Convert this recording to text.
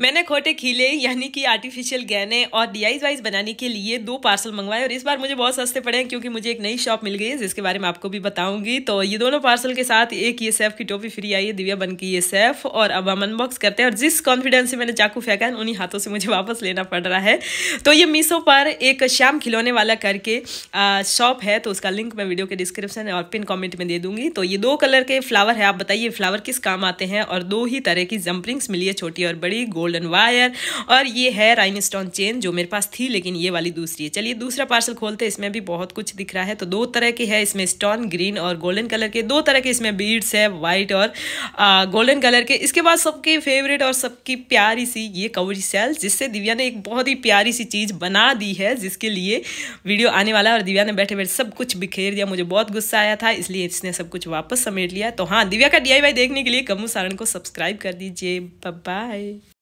मैंने खोटे खीले यानी कि आर्टिफिशियल गहने और डी वाइज बनाने के लिए दो पार्सल मंगवाए और इस बार मुझे बहुत सस्ते पड़े हैं क्योंकि मुझे एक नई शॉप मिल गई है जिसके बारे में आपको भी बताऊंगी तो ये दोनों पार्सल के साथ एक ये सेफ की टोपी फ्री आई है दिव्या बन की ये सेफ और अब हम अनबॉक्स करते हैं और जिस कॉन्फिडेंस से मैंने चाकू फेंका है उन्हीं हाथों से मुझे वापस लेना पड़ रहा है तो ये मीसो पर एक श्याम खिलौने वाला करके शॉप है तो उसका लिंक मैं वीडियो के डिस्क्रिप्शन और पिन कॉमेंट में दे दूंगी तो ये दो कलर के फ्लावर है आप बताइए फ्लावर किस काम आते हैं और दो ही तरह की जम्परिंग्स मिली है छोटी और बड़ी गोल्ड गोल्डन वायर और ये है राइन स्टोन चेन जो मेरे पास थी लेकिन ये वाली दूसरी है चलिए दूसरा पार्सल खोलते हैं इसमें भी बहुत कुछ दिख रहा है तो दो तरह के है इसमें स्टोन ग्रीन और गोल्डन कलर के दो तरह के इसमें बीड्स है वाइट और गोल्डन कलर के इसके बाद सबके फेवरेट और सबकी प्यारी सी ये कवरी सेल जिससे दिव्या ने एक बहुत ही प्यारी सी चीज़ बना दी है जिसके लिए वीडियो आने वाला और दिव्या ने बैठे बैठे सब कुछ बिखेर दिया मुझे बहुत गुस्सा आया था इसलिए इसने सब कुछ वापस समेट लिया तो हाँ दिव्या का डी देखने के लिए कमू सारण को सब्सक्राइब कर दीजिए बाय